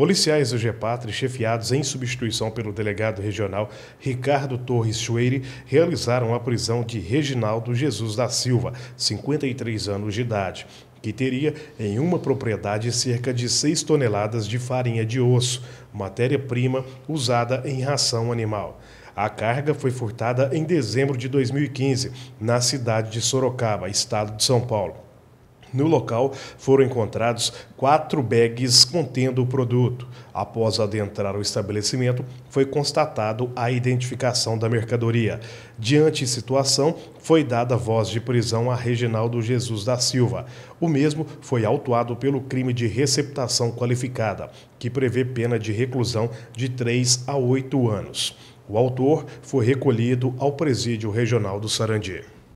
Policiais do GEPATRE, chefiados em substituição pelo delegado regional Ricardo Torres Schweire, realizaram a prisão de Reginaldo Jesus da Silva, 53 anos de idade, que teria em uma propriedade cerca de 6 toneladas de farinha de osso, matéria-prima usada em ração animal. A carga foi furtada em dezembro de 2015, na cidade de Sorocaba, estado de São Paulo. No local foram encontrados quatro bags contendo o produto. Após adentrar o estabelecimento, foi constatado a identificação da mercadoria. Diante situação, foi dada voz de prisão a Reginaldo Jesus da Silva. O mesmo foi autuado pelo crime de receptação qualificada, que prevê pena de reclusão de 3 a 8 anos. O autor foi recolhido ao presídio regional do Sarandi.